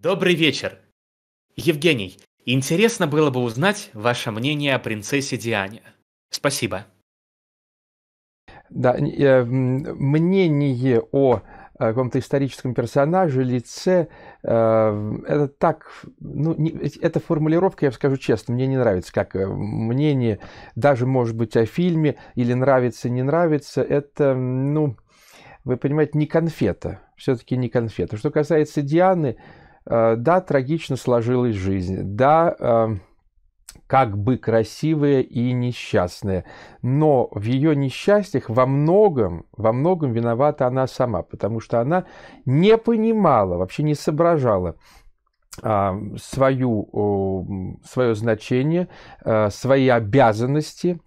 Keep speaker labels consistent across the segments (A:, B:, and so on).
A: Добрый вечер. Евгений, интересно было бы узнать ваше мнение о принцессе Диане. Спасибо. Да, э, мнение о э, каком-то историческом персонаже, лице, э, это так, ну, не, эта формулировка, я скажу честно, мне не нравится, как мнение, даже, может быть, о фильме, или нравится, не нравится, это, ну, вы понимаете, не конфета, все-таки не конфета. Что касается Дианы, Э, да, трагично сложилась жизнь. Да, эм, как бы красивая и несчастная. Но в ее несчастьях во многом, во многом виновата она сама, потому что она не понимала, вообще не соображала, свою, свое значение, э, свои обязанности,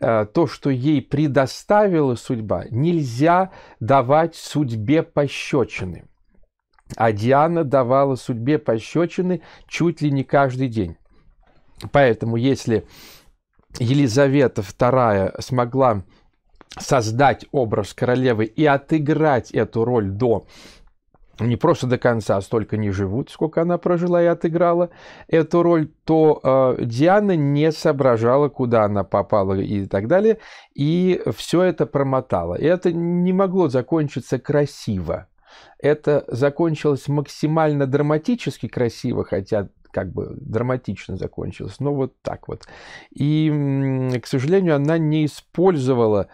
A: э, то, что ей предоставила судьба, нельзя давать судьбе пощечины а Диана давала судьбе пощечины чуть ли не каждый день. Поэтому если Елизавета II смогла создать образ королевы и отыграть эту роль до не просто до конца, а столько не живут, сколько она прожила и отыграла эту роль, то э, Диана не соображала, куда она попала и так далее, и все это промотала. И это не могло закончиться красиво. Это закончилось максимально драматически красиво, хотя как бы драматично закончилось. но вот так вот. И, к сожалению, она не использовала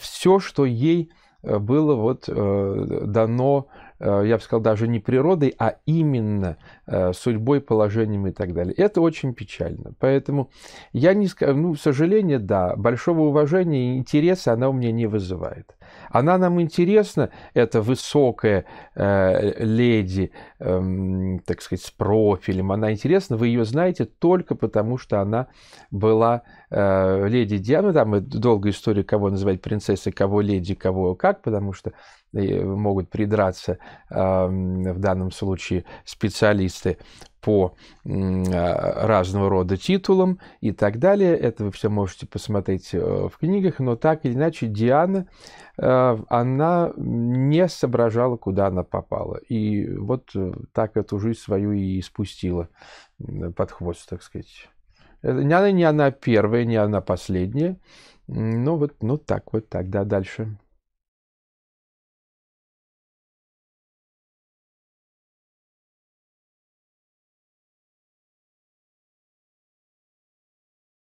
A: все, что ей э, было вот э, дано Э, я бы сказал, даже не природой, а именно э, судьбой, положением и так далее. Это очень печально. Поэтому я не скажу, ну, к сожалению, да, большого уважения и интереса она у меня не вызывает. Она нам интересна, эта высокая э, леди, э, так сказать, с профилем, она интересна, вы ее знаете только потому, что она была э, леди Диана, там долгая история, кого называть принцессой, кого леди, кого как, потому что могут придраться в данном случае специалисты по а, разного рода титулам и так далее. Это вы все можете посмотреть э, в книгах, но так или иначе Диана, э, она не соображала, куда она попала. И вот э, так эту жизнь свою и спустила под хвост, так сказать. Не она, не она первая, не она последняя. Ну вот, ну так вот, тогда дальше.